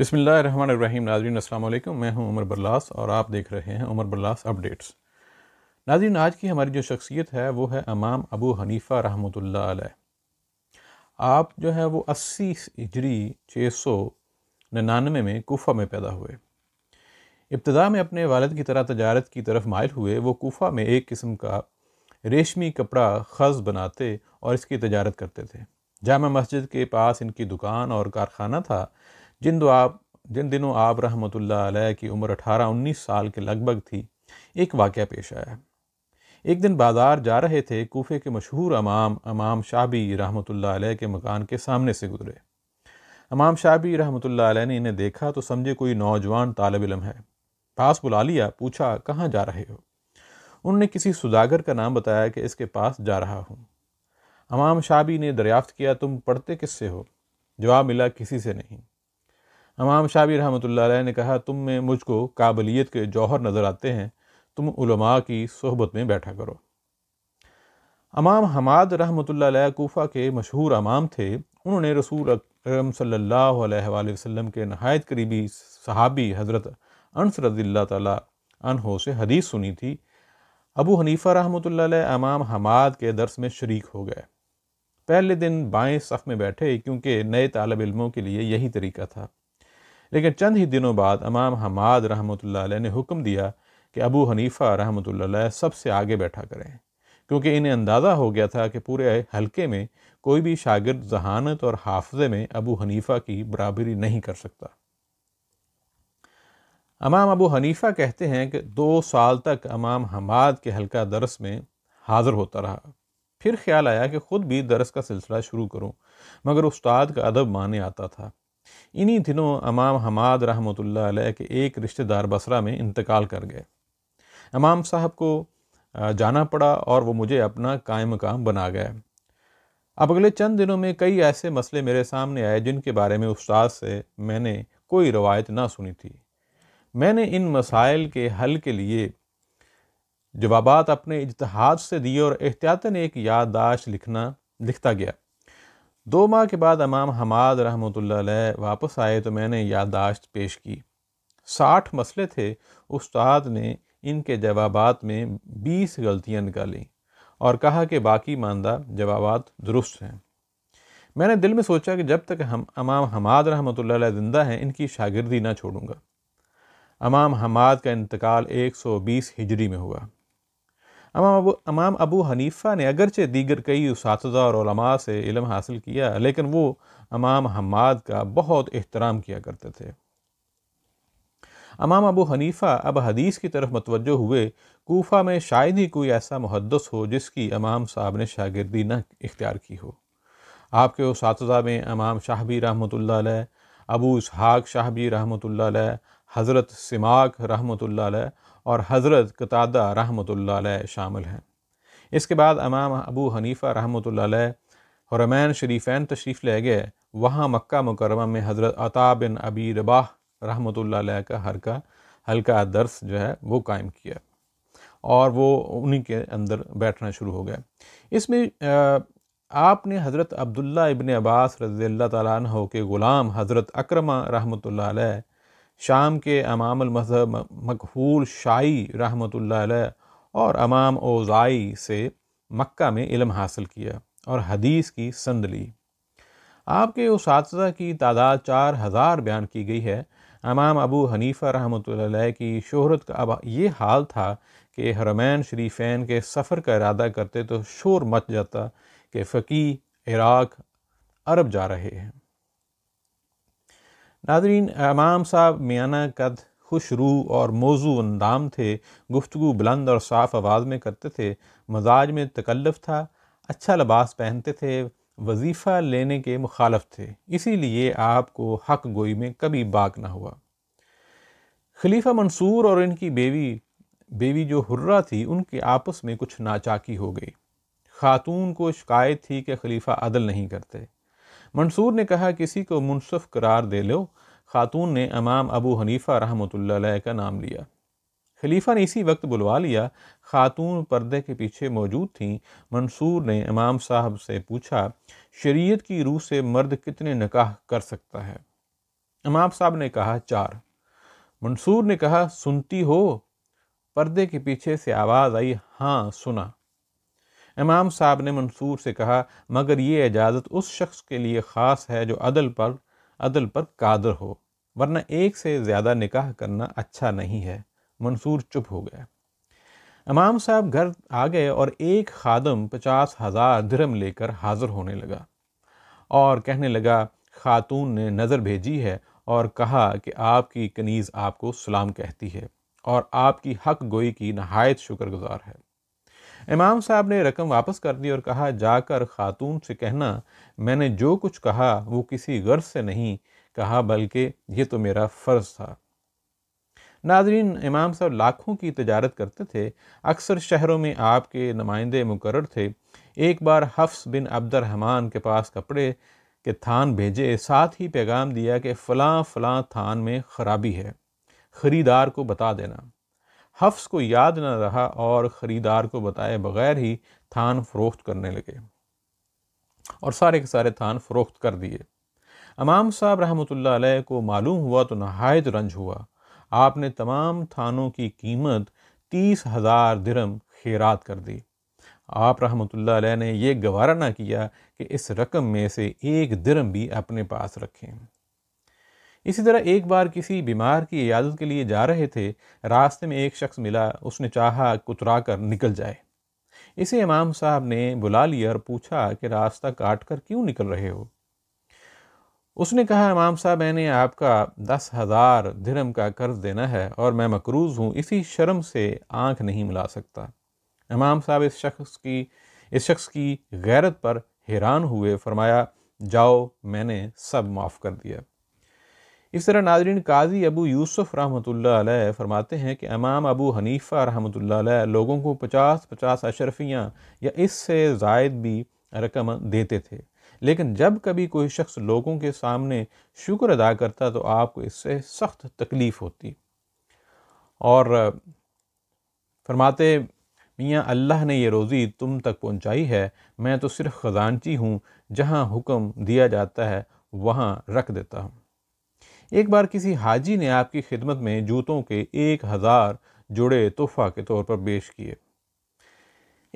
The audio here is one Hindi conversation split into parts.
बसमिल्ल रहीम नाजरीन असल मैं हूं उमर बरलास और आप देख रहे हैं उमर बरलास अपडेट्स नाजरीन आज की हमारी जो शख्सियत है वो है अमाम अबू हनीफ़ा रहमतुल्ला आप जो है वो अस्सी हिजरी छः सौ निन्यानवे में कोफ़ा में पैदा हुए इब्तदा में अपने वालद की तरह तजारत की तरफ मायल हुए वो कोफ़ा में एक किस्म का रेशमी कपड़ा खज बनाते और इसकी तजारत करते थे जामा मस्जिद के पास इनकी दुकान और कारखाना था जिन दो आप जिन दिनों आप रहमत की उम्र अठारह उन्नीस साल के लगभग थी एक वाक़ पेश आया एक दिन बाजार जा रहे थे कोफे के मशहूर अमाम अमाम शाबी रहमत के मकान के सामने से गुजरे अमाम शाबी रहमत ने इन्हें देखा तो समझे कोई नौजवान तालब इलम है पास बुला लिया पूछा कहाँ जा रहे हो उनने किसी सुदागर का नाम बताया कि इसके पास जा रहा हूँ अमाम शाबी ने दरियाफ्त किया तुम पढ़ते किससे हो जवाब मिला किसी से नहीं इमाम शाबी रहमत ने कहा तुम में मुझको काबिलियत के जौहर नज़र आते हैं तुम उलमा की सहबत में बैठा करो अमाम हमाद रहमत कोफ़ा के मशहूर अमाम थे उन्होंने रसूल अक्रम सल्ला वसम के नहायत करीबी सहाबी हज़रत अनस रज़ील्ला तहो से हदीस सुनी थी अबू हनीफ़ा रहमत इमाम हमाद के दरस में शरीक हो गए पहले दिन बाएं सफ़ में बैठे क्योंकि नए तालब इलमों के लिए यही तरीका था लेकिन चंद ही दिनों बाद अमाम हमाद रहमत ने हुक्म दिया कि अबू हनीफ़ा रहमत सबसे आगे बैठा करें क्योंकि इन्हें अंदाज़ा हो गया था कि पूरे हलके में कोई भी शागिर्द जहानत और हाफजे में अबू हनीफ़ा की बराबरी नहीं कर सकता अमाम अबू हनीफ़ा कहते हैं कि दो साल तक अमाम हमाद के हल्का दरस में हाज़िर होता रहा फिर ख्याल आया कि ख़ुद भी दरस का सिलसिला शुरू करूं मगर उस्ताद का अदब माने आता था इन्हीं दिनों अमाम हमाद रहमतुल्लाह अलैह के एक रिश्तेदार बसरा में इंतकाल कर गए इमाम साहब को जाना पड़ा और वो मुझे अपना कायम काम बना गए अब अगले चंद दिनों में कई ऐसे मसले मेरे सामने आए जिनके बारे में उस्ताद से मैंने कोई रवायत ना सुनी थी मैंने इन मसाइल के हल के लिए जवाबात अपने इजतहाद से दिए और एहतियातन एक याददाश्त लिखना लिखता गया दो माह के बाद अमाम हमाद रहमत वापस आए तो मैंने यादाश्त पेश की साठ मसले थे उस्ताद ने इनके जवाब में बीस गलतियाँ निकाली और कहा कि बाकी मानदा जवाब दुरुस्त हैं मैंने दिल में सोचा कि जब तक हम अमाम हमाद रहमत ज़िंदा हैं इनकी शागिर्दी ना छोड़ूंगा अमाम हमाद का इंतकाल 120 हिजरी में हुआ अमाम अबू अमाम अबू हनीफ़ा ने अगरचे दीगर कई उस और से इलम हासिल किया लेकिन वो अमाम हमाद का बहुत एहतराम किया करते थे अमाम अबू हनीफ़ा अब हदीस की तरफ मतवजो हुए कोफा में शायद ही कोई ऐसा मुहदस हो जिसकी अमाम साहब ने शागिर्दी न इख्तियार की हो आपके उस में अमाम शाहबी रहमत अबू इसहाक शाहबी रहमत हज़रत सिमाक रहमत और हज़रत कतादा रहमत शामिल हैं इसके बाद अमाम अबू हनीफ़ा रहमत अलैह हरमैन शरीफ़ैन तशरीफ़ ले गए वहाँ मक्का मुकरमा में हज़रत अता बिन अबी रबाह रहमतुल्लाह का हल्का हल्का दर्स जो है वो कायम किया और वो उन्हीं के अंदर बैठना शुरू हो गया इसमें आपने हज़रत अब्दुल्ला इबन अब्बास रज़ी अल्लाह तह के ग़ुलाम हज़रत अक्रमा रहमत शाम के अमाम मज़हब मकहूल शाही रहमत और अमाम ओज़ाई से मक्का में इलम हासिल किया और हदीस की संद ली आपके उस की तादाद चार हज़ार बयान की गई है अमाम अबू हनीफ़ा रहमत की शहरत का अब ये हाल था कि हरमैन शरीफैन के सफ़र का इरादा करते तो शोर मच जाता कि फ़की इराक़ अरब जा रहे हैं नादरीन इमाम साहब मियाना कद खुश रू और मौजू अंदाम थे गुफ्तु बुलंद और साफ़ आवाज़ में करते थे मजाज में तकल्लफ था अच्छा लबास पहनते थे वजीफ़ा लेने के मुखालफ थे इसीलिए आपको हक गोई में कभी बाक ना हुआ खलीफा मंसूर और इनकी बेवी बेवी जो हुर्रा थी उनके आपस में कुछ नाचाकी हो गई खातून को शिकायत थी कि खलीफा अदल नहीं करते मंसूर ने कहा किसी को मुनसफ़ करार दे लो खातून ने इमाम अबू हनीफ़ा रहमत का नाम लिया खलीफा ने इसी वक्त बुलवा लिया खातून पर्दे के पीछे मौजूद थीं मंसूर ने इमाम साहब से पूछा शरीयत की रूह से मर्द कितने निकाह कर सकता है इमाम साहब ने कहा चार मंसूर ने कहा सुनती हो पर्दे के पीछे से आवाज़ आई हाँ सुना इमाम साहब ने मंसूर से कहा मगर ये इजाज़त उस शख्स के लिए ख़ास है जो अदल पर अदल पर कादर हो वरना एक से ज़्यादा निकाह करना अच्छा नहीं है मंसूर चुप हो गया इमाम साहब घर आ गए और एक खादम पचास हज़ार धर्म लेकर हाज़िर होने लगा और कहने लगा खातून ने नज़र भेजी है और कहा कि आपकी कनीज़ आपको सलाम कहती है और आपकी हक गोई की नहायत शुक्रगुजार है इमाम साहब ने रकम वापस कर दी और कहा जाकर खातून से कहना मैंने जो कुछ कहा वो किसी गर्ज से नहीं कहा बल्कि ये तो मेरा फ़र्ज़ था नाजरीन इमाम साहब लाखों की तजारत करते थे अक्सर शहरों में आपके नुमाइंदे मुकर थे एक बार हफ्स बिन अब्दरहमान के पास कपड़े के थान भेजे साथ ही पैगाम दिया कि फ़लाँ फ़लाँ थान में ख़राबी है ख़रीदार को बता देना हफ्स को याद न रहा और ख़रीदार को बताए बगैर ही थान फरोख्त करने लगे और सारे के सारे थान फरोख्त कर दिए अमाम साहब रहमतुल्लाह को मालूम हुआ तो नहायत रंज हुआ आपने तमाम थानों की कीमत तीस हज़ार दरम खैरात कर दी आप रहमतुल्लाह ने यह गवारा ना किया कि इस रकम में से एक दरम भी अपने पास रखें इसी तरह एक बार किसी बीमार की इयादत के लिए जा रहे थे रास्ते में एक शख्स मिला उसने चाहा कुतरा कर निकल जाए इसे इमाम साहब ने बुला लिया और पूछा कि रास्ता काट कर क्यों निकल रहे हो उसने कहा इमाम साहब मैंने आपका दस हज़ार धर्म का कर्ज देना है और मैं मकरूज़ हूँ इसी शर्म से आंख नहीं मिला सकता इमाम साहब इस शख्स की इस शख्स की गैरत पर हैरान हुए फरमाया जाओ मैंने सब माफ़ कर दिया इस तरह नाजरीन काजी अबू यूसुफ रहमत फरमाते हैं कि इमाम अबू हनीफ़ा रहमत लोगों को पचास पचास अशरफियाँ या इससे जायद भी रकम देते थे लेकिन जब कभी कोई शख्स लोगों के सामने शुक्र अदा करता तो आपको इससे सख्त तकलीफ़ होती और फरमाते मियाँ अल्लाह ने ये रोज़ी तुम तक पहुँचाई है मैं तो सिर्फ ख़जानची हूँ जहाँ हुक्म दिया जाता है वहाँ रख देता हूँ एक बार किसी हाजी ने आपकी खिदमत में जूतों के एक हज़ार जुड़े तोहफा के तौर पर पेश किए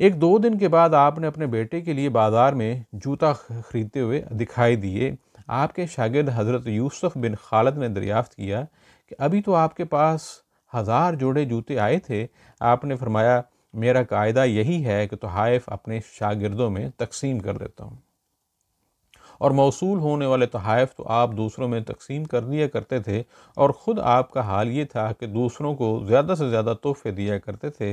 एक दो दिन के बाद आपने अपने बेटे के लिए बाज़ार में जूता खरीदते हुए दिखाई दिए आपके शागिद हज़रत यूसुफ बिन खालद ने दरियाफ्त किया कि अभी तो आपके पास हज़ार जोड़े जूते आए थे आपने फरमाया मेरा कायदा यही है कि तोहफ़ अपने शागिर्दों में तकसीम कर देता हूँ और मौसू होने वाले तहफ़ तो आप दूसरों में तकसीम कर दिया करते थे और ख़ुद आपका हाल ये था कि दूसरों को ज़्यादा से ज़्यादा तोहफ़े दिया करते थे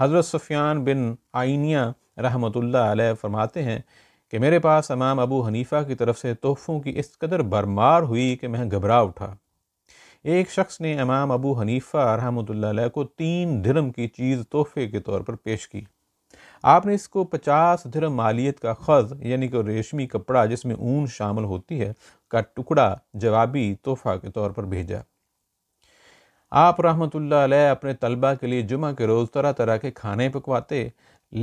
हज़रत सफ़ियान बिन आइनिया रहमतुल्लाह फरमाते हैं कि मेरे पास इमाम अबू हनीफ़ा की तरफ से तोहफ़ों की इस कदर भरमार हुई कि मैं घबरा उठा एक शख्स ने इमाम अबू हनीफ़ा रहमतुल्लाह को तीन धर्म की चीज़ तोहफ़े के तौर पर पेश की आपने इसको पचास धिर मालियत का खज यानी कि रेशमी कपड़ा जिसमें ऊन शामिल होती है का टुकड़ा जवाबी तोहफा के तौर पर भेजा आप रहमत अपने तलबा के लिए जुमा के रोज़ तरह तरह के खाने पकवाते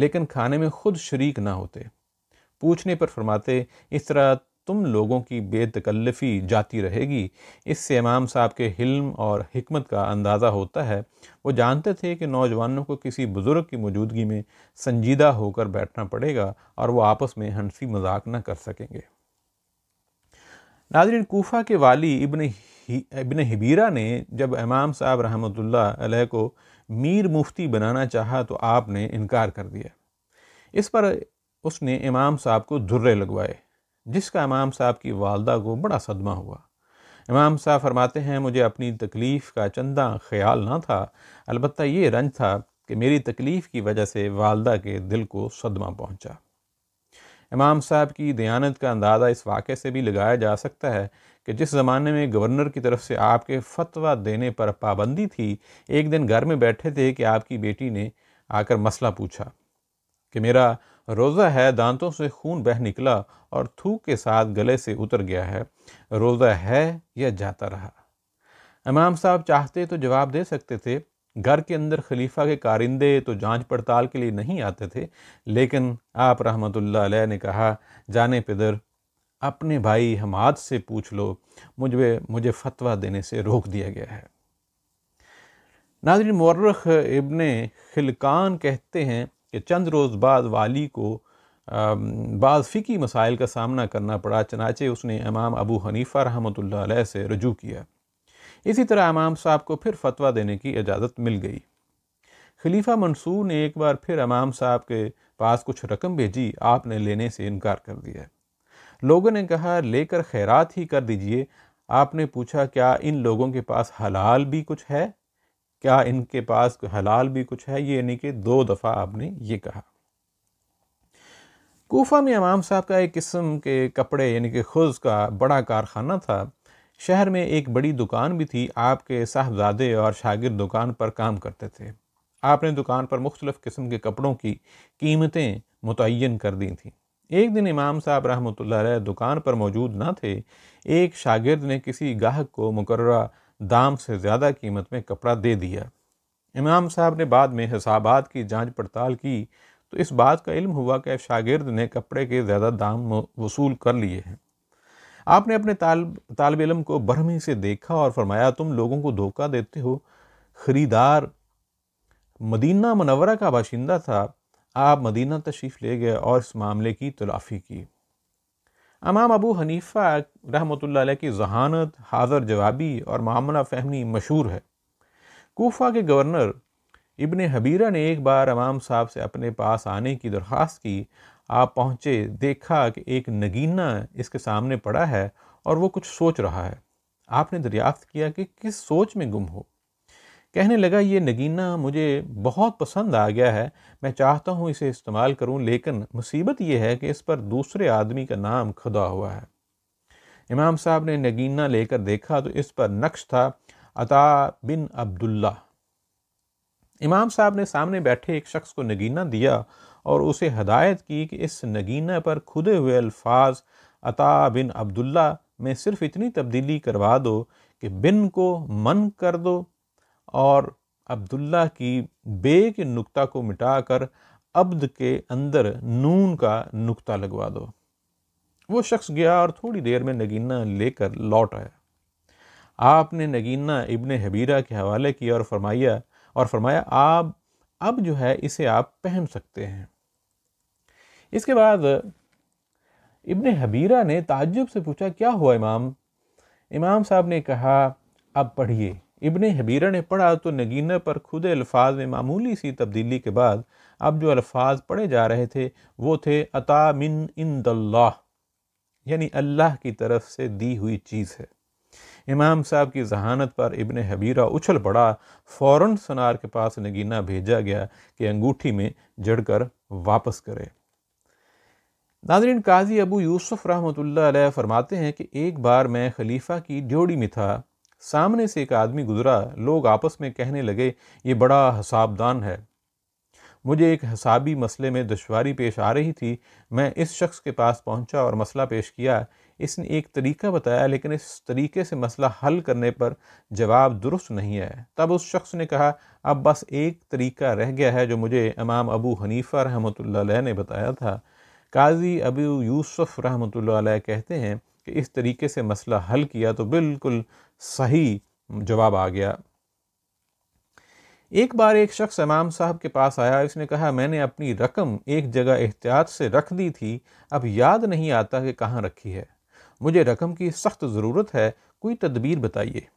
लेकिन खाने में खुद शरीक ना होते पूछने पर फरमाते इस तरह तुम लोगों की बेतकल्लफ़ी जाती रहेगी इससे इमाम साहब के हिल्म और हमत का अंदाज़ा होता है वो जानते थे कि नौजवानों को किसी बुज़ुर्ग की मौजूदगी में संजीदा होकर बैठना पड़ेगा और वो आपस में हंसी मजाक न कर सकेंगे नाजरन कोफ़ा के वाली इबन इबन हबीरा ने जब इमाम साहब रहमतुल्लाह को मीर मुफ्ती बनाना चाहा तो आपने इनकार कर दिया इस पर उसने इमाम साहब को धुर्रे लगवाए जिसका इमाम साहब की वालदा को बड़ा सदमा हुआ इमाम साहब फरमाते हैं मुझे अपनी तकलीफ़ का चंदा ख्याल ना था अलबत् ये रंज था कि मेरी तकलीफ़ की वजह से वालदा के दिल को सदमा पहुँचा इमाम साहब की दयानत का अंदाज़ा इस वाक़े से भी लगाया जा सकता है कि जिस ज़माने में गवर्नर की तरफ से आपके फतवा देने पर पाबंदी थी एक दिन घर में बैठे थे कि आपकी बेटी ने आकर मसला पूछा कि मेरा रोज़ा है दांतों से खून बह निकला और थूक के साथ गले से उतर गया है रोज़ा है या जाता रहा इमाम साहब चाहते तो जवाब दे सकते थे घर के अंदर खलीफा के कारिंदे तो जांच पड़ताल के लिए नहीं आते थे लेकिन आप रहमत ने कहा जाने पिदर अपने भाई हमाद से पूछ लो मुझे मुझे फतवा देने से रोक दिया गया है नाजर मर्रख इबन खिलकान कहते हैं कि चंद रोज़ बाद वाली को बाज़ फ़िकी मसाइल का सामना करना पड़ा चनाचे उसने इमाम अबू हनीफ़ा रहमत से रजू किया इसी तरह इमाम साहब को फिर फतवा देने की इजाज़त मिल गई खलीफा मंसूर ने एक बार फिर इमाम साहब के पास कुछ रकम भेजी आपने लेने से इनकार कर दिया लोगों ने कहा लेकर खैरात ही कर दीजिए आपने पूछा क्या इन लोगों के पास हलाल भी कुछ है क्या इनके पास हलाल भी कुछ है ये यानी कि दो दफ़ा आपने ये कहा कोफा में इमाम साहब का एक किस्म के कपड़े यानी कि खुज का बड़ा कारखाना था शहर में एक बड़ी दुकान भी थी आपके साहबजादे और शागिर दुकान पर काम करते थे आपने दुकान पर मुख्तलफ किस्म के कपड़ों की कीमतें मुतन कर दी थी एक दिन इमाम साहब रहमत दुकान पर मौजूद ना थे एक शागिर्द ने किसी गाहक को मुकर्रा दाम से ज़्यादा कीमत में कपड़ा दे दिया इमाम साहब ने बाद में हिसाबात की जांच पड़ताल की तो इस बात का इल्म हुआ कि शागिर्द ने कपड़े के ज़्यादा दाम वसूल कर लिए हैं आपने अपने तालब इलम को बरहमी से देखा और फरमाया तुम लोगों को धोखा देते हो ख़रीदार मदीना मनवरा का बाशिंदा था आप मदीना तशरीफ़ ले गए और इस मामले की तलाफ़ी की अमाम अबू हनीफ़ा रहमत की जहानत हाजर जवाबी और मामला फहमी मशहूर है कोफा के गवर्नर इबन हबीरा ने एक बार अमाम साहब से अपने पास आने की दरख्वास्त की आप पहुँचे देखा कि एक नगीना इसके सामने पड़ा है और वो कुछ सोच रहा है आपने दरियाफ्त किया कि किस सोच में गुम हो कहने लगा ये नगीना मुझे बहुत पसंद आ गया है मैं चाहता हूँ इसे इस्तेमाल करूँ लेकिन मुसीबत यह है कि इस पर दूसरे आदमी का नाम खुदा हुआ है इमाम साहब ने नगीना लेकर देखा तो इस पर नक्श था अता बिन अब्दुल्ला इमाम साहब ने सामने बैठे एक शख्स को नगीना दिया और उसे हदायत की कि इस नगीना पर खुदे हुए अल्फाज अता बिन अब्दुल्ला में सिर्फ इतनी तब्दीली करवा दो कि बिन को मन कर दो और अब्दुल्ला की बे के नुक्ता को मिटाकर अब्द के अंदर नून का नुक्ता लगवा दो वो शख्स गया और थोड़ी देर में नगीना लेकर लौट आया आपने नगीना इबन हबीरा के हवाले किया और फरमाया और फरमाया आप अब जो है इसे आप पहन सकते हैं इसके बाद इबन हबीरा ने ताज्जुब से पूछा क्या हुआ इमाम इमाम साहब ने कहा अब पढ़िए इबन हबीरा ने पढ़ा तो नगीना पर खुद अल्फाज में मामूली सी तब्दीली के बाद अब जो अल्फाज पढ़े जा रहे थे वो थे अता मिन इन यानी अल्लाह की तरफ से दी हुई चीज़ है इमाम साहब की जहानत पर इबन हबीरा उछल पड़ा फ़ौर सनार के पास नगीना भेजा गया कि अंगूठी में जड़ कर वापस करे नाजरीन काजी अबू यूसुफ़ रहमत फ़रमाते हैं कि एक बार मैं खलीफा की ड्योड़ी में था सामने से एक आदमी गुजरा लोग आपस में कहने लगे ये बड़ा हसाबदान है मुझे एक हसाबी मसले में दुशारी पेश आ रही थी मैं इस शख्स के पास पहुंचा और मसला पेश किया इसने एक तरीका बताया लेकिन इस तरीके से मसला हल करने पर जवाब दुरुस्त नहीं है तब उस शख्स ने कहा अब बस एक तरीका रह गया है जो मुझे इमाम अबू हनीफ़ा रहमत ने बताया था काजी अबू यूसुफ़ रहमत कहते हैं कि इस तरीके से मसला हल किया तो बिल्कुल सही जवाब आ गया एक बार एक शख्स इमाम साहब के पास आया इसने कहा मैंने अपनी रकम एक जगह एहतियात से रख दी थी अब याद नहीं आता कि कहाँ रखी है मुझे रकम की सख्त ज़रूरत है कोई तदबीर बताइए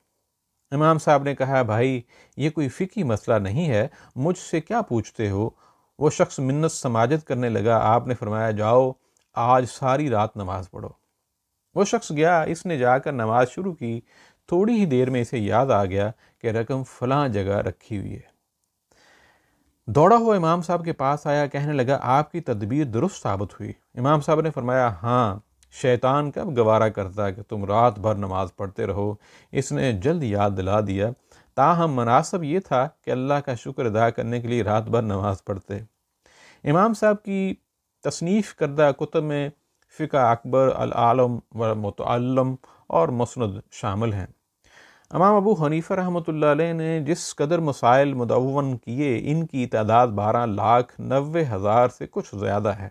इमाम साहब ने कहा भाई ये कोई फ़िकी मसला नहीं है मुझसे क्या पूछते हो वो शख्स मिन्नत समाजत करने लगा आपने फरमाया जाओ आज सारी रात नमाज़ पढ़ो वो शख्स गया इसने जाकर नमाज शुरू की थोड़ी ही देर में इसे याद आ गया कि रकम फलां जगह रखी हुई है दौड़ा हुआ इमाम साहब के पास आया कहने लगा आपकी तदबीर दुरुस्त साबित हुई इमाम साहब ने फरमाया हाँ शैतान कब गवारा करता कि तुम रात भर नमाज पढ़ते रहो इसने जल्द याद दिला दिया ताहम मनासब ये था कि अल्लाह का शुक्र अदा करने के लिए रात भर नमाज पढ़ते इमाम साहब की तसनीफ़ करदा कुतब में फ़िका अकबर अलम व मतलम और मसंद शामिल हैं इमाम अबू हनीफ़ा रहमत ने जिस कदर मसाइल मुदवन किए इनकी तादाद बारह लाख नबे हज़ार से कुछ ज़्यादा है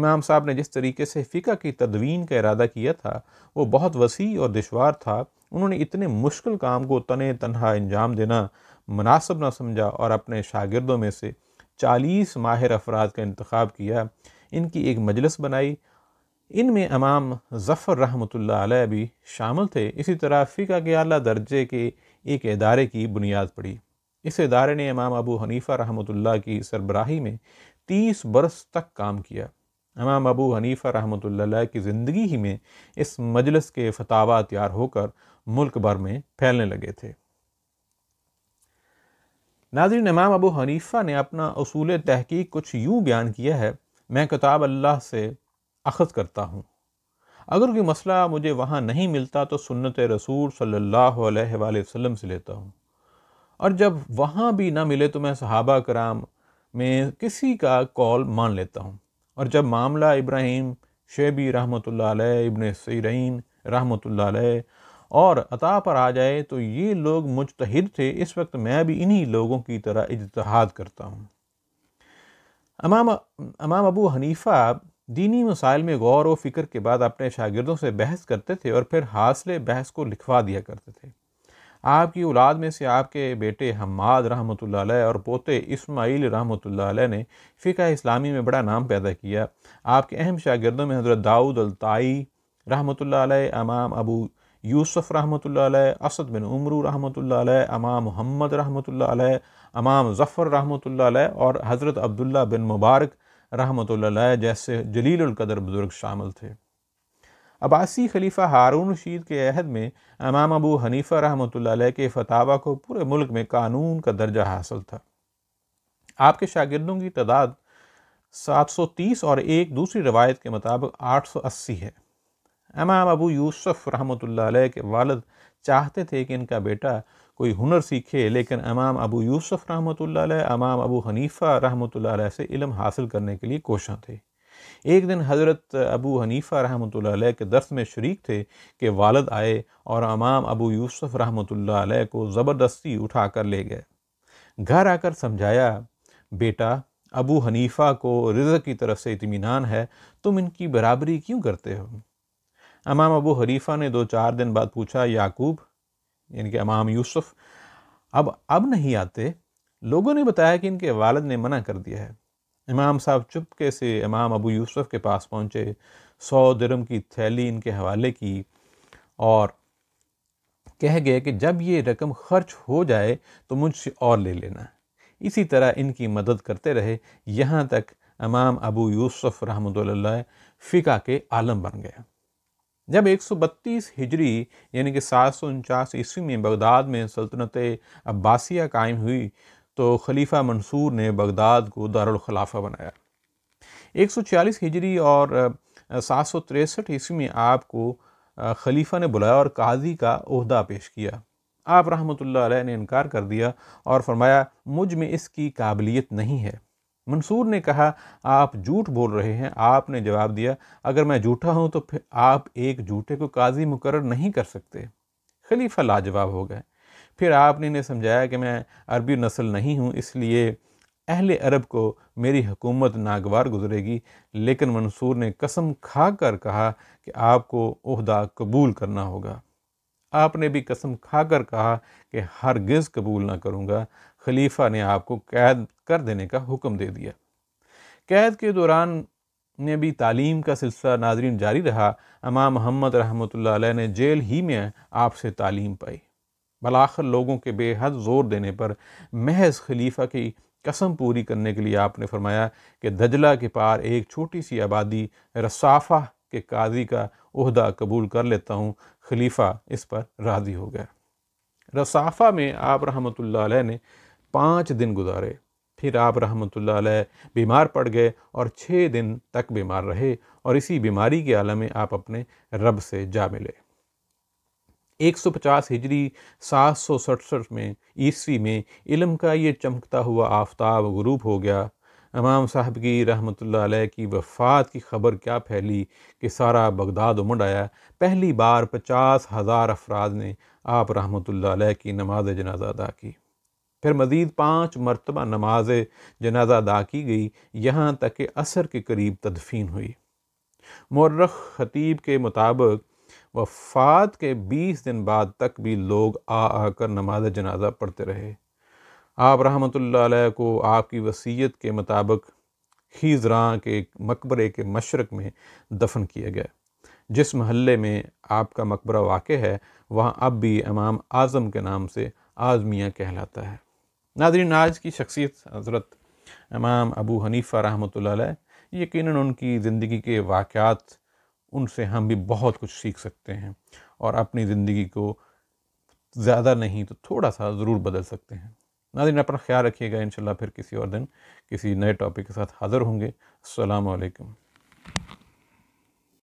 इमाम साहब ने जिस तरीके से फ़िका की तदवीन का इरादा किया था वो बहुत वसी और दुशवार था उन्होंने इतने मुश्किल काम को तने तनहा अंजाम देना मुनासब न समझा और अपने शागिर्दों में से चालीस माहिर अफराद का इंतखब किया इनकी एक मजलस बनाई इनमें इमाम ज़फ़र रहमत अलैह भी शामिल थे इसी तरह फ़िका के अला दर्जे के एक अदारे की बुनियाद पड़ी इस अदारे ने इमाम अबू हनीफ़ा ला की सरबराही में तीस बरस तक काम किया इमाम अबू हनीफ़ा रहमतुल्लाह की ज़िंदगी ही में इस मजलस के फतावा तैयार होकर मुल्क भर में फैलने लगे थे नाजरन इमाम अबू हनीफ़ा ने अपना असूल तहकीक कुछ यूँ बयान किया है मैं किताब अल्लाह से अखज़ करता हूँ अगर कोई मसला मुझे वहाँ नहीं मिलता तो सुन्नत रसूल सल्लल्लाहु अलैहि वसल्लम से लेता हूँ और जब वहाँ भी ना मिले तो मैं सहाबा कराम में किसी का कॉल मान लेता हूँ और जब मामला इब्राहिम शेबी रहमत इबन सीरीन रहमत और अता पर आ जाए तो ये लोग मुजतहिद थे इस वक्त मैं भी इन्हीं लोगों की तरह इजतहाद करता हूँ अमाम अमाम अबू हनीफ़ा दीनी मसाइल में गौर व फिक्र के बाद अपने शागिर्दों से बहस करते थे और फिर हासिल बहस को लिखवा दिया करते थे आपकी औलाद में से आपके बेटे हमाद रहमत और पोते इसमाइल रहमत ने फ़िका इस्लामी में बड़ा नाम पैदा किया आपके अहम शागिर्दों में हज़रत दाऊद अलताई रहमत अमाम अबू यूसुफ रहमत असद बिन उमरू रहमत अमाम मोहम्मद रहमत अमाम ज़फ़र रहमत और हज़रत अब्दुल्ला बिन मुबारक रहमत जैसे जलील कदर बुज़ुर्ग शामिल थे अबासी खलीफा हारून रशीद के अहद में इमाम अबू हनीफ़ा रहमत के फतावा को पूरे मुल्क में कानून का दर्जा हासिल था आपके शागिदों की तादाद 730 और एक दूसरी रवायत के मुताबिक 880 है इमाम अबू यूसुफ़ रहमत के वालद चाहते थे कि इनका बेटा कोई हुनर सीखे लेकिन इमाम अबू यूसुफ रहमत अमाम अबू हनीफ़ा रहमत से इलम हासिल करने के लिए कोशा थे एक दिन हज़रत अबू हनीफ़ा रहमत के दर्स में शरीक थे कि वालद आए और इमाम अबू यूसुफ रहमत को ज़बरदस्ती उठा कर ले गए घर आकर समझाया बेटा अबू हनीफ़ा को रिज़ की तरफ से इतमान है तुम इनकी बराबरी क्यों करते हो अमाम अबू हनीफा ने दो चार दिन बाद पूछा याकूब यानी कि इमाम यूसुफ अब अब नहीं आते लोगों ने बताया कि इनके वालद ने मना कर दिया है इमाम साहब चुपके से इमाम अबू यूसुफ के पास पहुँचे सौ दरम की थैली इनके हवाले की और कह गए कि जब ये रकम खर्च हो जाए तो मुझसे और ले लेना इसी तरह इनकी मदद करते रहे यहाँ तक इमाम अबू यूसुफ रहमत फ़िका के आलम बन गया जब 132 हिजरी यानी कि सात ईस्वी में बगदाद में सल्तनत अब्बासिया कायम हुई तो खलीफा मंसूर ने बगदाद को दारखलाफा बनाया 140 हिजरी और सात सौ तिरसठ ईस्वी में आपको खलीफा ने बुलाया और काजी का अहदा पेश किया आप रहमत ने इनकार कर दिया और फरमाया मुझ में इसकी काबिलियत नहीं है मंसूर ने कहा आप झूठ बोल रहे हैं आपने जवाब दिया अगर मैं झूठा हूं तो फिर आप एक झूठे को काजी मुकर नहीं कर सकते खलीफा लाजवाब हो गए फिर आपने इन्हें समझाया कि मैं अरबी नस्ल नहीं हूँ इसलिए अहल अरब को मेरी हुकूमत नागवार गुजरेगी लेकिन मंसूर ने कसम खा कर कहा कि आपको उहदा कबूल करना होगा आपने भी कसम खाकर कहा कि हरगिज़ कबूल ना करूँगा खलीफा ने आपको कैद कर देने का हुक्म दे दिया कैद के दौरान ने भी तालीम का सिलसिला नाजरीन जारी रहा अमाम मोहम्मद रहमत ने जेल ही में आपसे तालीम पाई बलाखर लोगों के बेहद ज़ोर देने पर महज खलीफा की कसम पूरी करने के लिए आपने फरमाया कि दजला के पार एक छोटी सी आबादी रसाफा के काजी का उहदा कबूल कर लेता हूँ खलीफा इस पर राज़ी हो गया रसाफा में आप रहमत ने पाँच दिन गुजारे फिर आप रहमत बीमार पड़ गए और छः दिन तक बीमार रहे और इसी बीमारी के आलम में आप अपने रब से जा मिले 150 हिजरी सात सौ सड़सठ में ईस्वी में इलम का ये चमकता हुआ आफताब गुरूब हो गया इमाम साहब की रहमत की वफ़ात की ख़बर क्या फैली कि सारा बगदाद उमड़ आया पहली बार पचास हज़ार अफराद ने आप रहमत की नमाज जनाजा अदा की फिर मज़ीद पाँच मरतबा नमाज जनाजा अदा की गई यहाँ तक कि असर के करीब तदफीन हुई मर्रख ख़तीब के मुताबिक वफ़ात के बीस दिन बाद तक भी लोग आ आकर नमाज जनाजा पढ़ते रहे आप रहमत को आपकी वसीयत के मुताबिक खीजरा के मकबरे के मशरक़ में दफन किया गया जिस महल्ले में आपका मकबरा वाक़ है वहाँ अब भी इमाम आज़म के नाम से आज़मिया कहलाता है नादरीन आज की शख्सियत हज़रत इमाम अबू हनीफ़ा रहमत यकीन उनकी ज़िंदगी के वाक़ात उनसे हम भी बहुत कुछ सीख सकते हैं और अपनी ज़िंदगी को ज़्यादा नहीं तो थोड़ा सा ज़रूर बदल सकते हैं नाजिन अपना ख्याल रखिएगा इन फिर किसी और दिन किसी नए टॉपिक के साथ हाज़िर होंगे अल्लाम